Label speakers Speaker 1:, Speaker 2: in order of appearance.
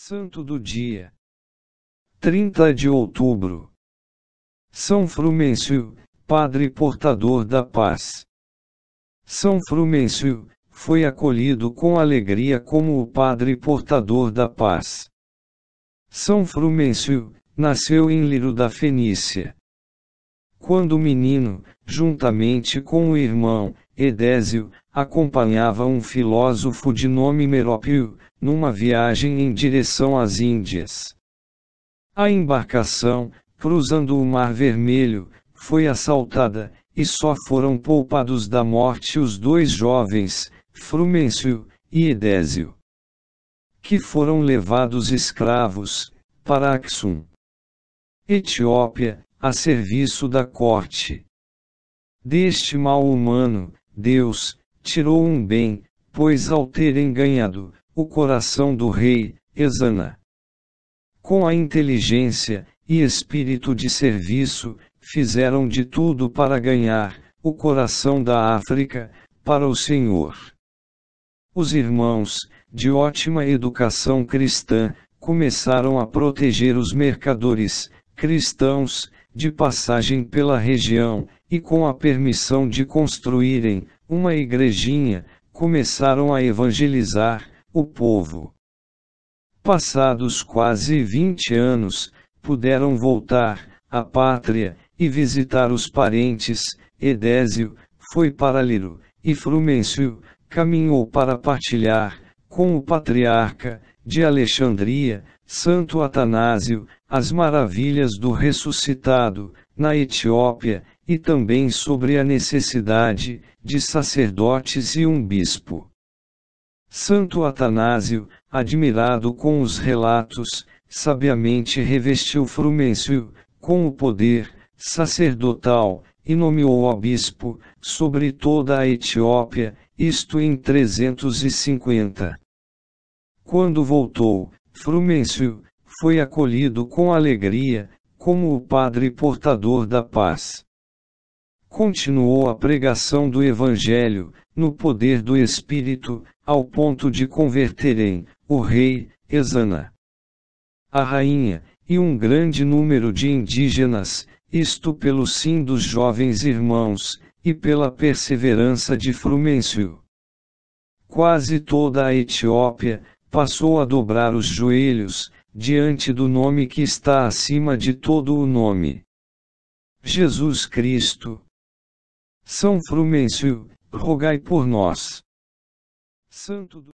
Speaker 1: Santo do Dia 30 de Outubro São Frumêncio, Padre Portador da Paz. São Frumêncio, foi acolhido com alegria como o Padre Portador da Paz. São Frumêncio, nasceu em Liro da Fenícia. Quando menino, juntamente com o irmão, Edésio, acompanhava um filósofo de nome Merópio, numa viagem em direção às Índias. A embarcação, cruzando o Mar Vermelho, foi assaltada, e só foram poupados da morte os dois jovens, Frumêncio e Edésio, que foram levados escravos para Axum, Etiópia, a serviço da corte. Deste mal humano, Deus, tirou um bem, pois ao terem ganhado, o coração do rei, Exana. Com a inteligência, e espírito de serviço, fizeram de tudo para ganhar, o coração da África, para o Senhor. Os irmãos, de ótima educação cristã, começaram a proteger os mercadores, cristãos, de passagem pela região, e com a permissão de construírem uma igrejinha, começaram a evangelizar o povo. Passados quase 20 anos, puderam voltar à pátria e visitar os parentes. Edésio foi para Liro e Frumêncio caminhou para partilhar com o patriarca de Alexandria Santo Atanásio, as maravilhas do ressuscitado, na Etiópia, e também sobre a necessidade de sacerdotes e um bispo. Santo Atanásio, admirado com os relatos, sabiamente revestiu Frumêncio, com o poder sacerdotal, e nomeou o bispo sobre toda a Etiópia, isto em 350. Quando voltou, Frumêncio, foi acolhido com alegria, como o padre portador da paz. Continuou a pregação do Evangelho, no poder do Espírito, ao ponto de converterem o rei, Exana, a rainha, e um grande número de indígenas, isto pelo sim dos jovens irmãos, e pela perseverança de Frumêncio. Quase toda a Etiópia, passou a dobrar os joelhos, diante do nome que está acima de todo o nome. Jesus Cristo. São Frumêncio, rogai por nós. Santo do